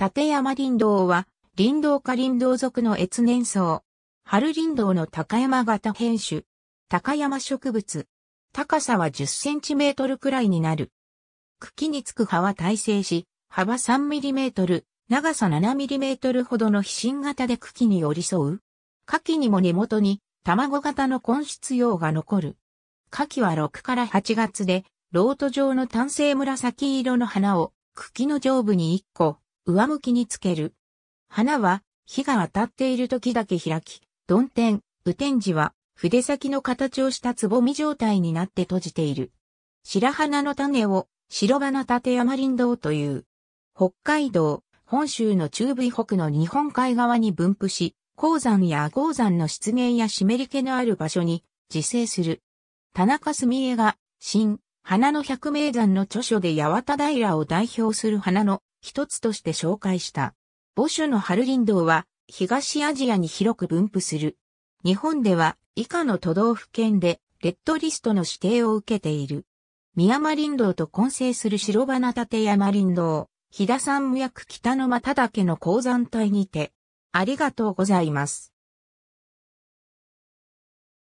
立山林道は、林道下林道族の越年層。春林道の高山型変種。高山植物。高さは10センチメートルくらいになる。茎につく葉は耐性し、幅3ミリメートル、長さ7ミリメートルほどの飛信型で茎に寄り添う。夏季にも根元に卵型の根質葉が残る。夏季は6から8月で、ロート状の単性紫色の花を茎の上部に1個、上向きにつける。花は、火が当たっている時だけ開き、鈍天、雨天時は、筆先の形をしたつぼみ状態になって閉じている。白花の種を、白花立山林道という。北海道、本州の中部以北の日本海側に分布し、鉱山や鉱山の出現や湿り気のある場所に自生する。田中澄江が、新、花の百名山の著書で八幡平を代表する花の一つとして紹介した。母種の春林道は東アジアに広く分布する。日本では以下の都道府県でレッドリストの指定を受けている。宮山林道と混成する白花立山林道、飛騨山脈北のだ岳の鉱山帯にて、ありがとうございます。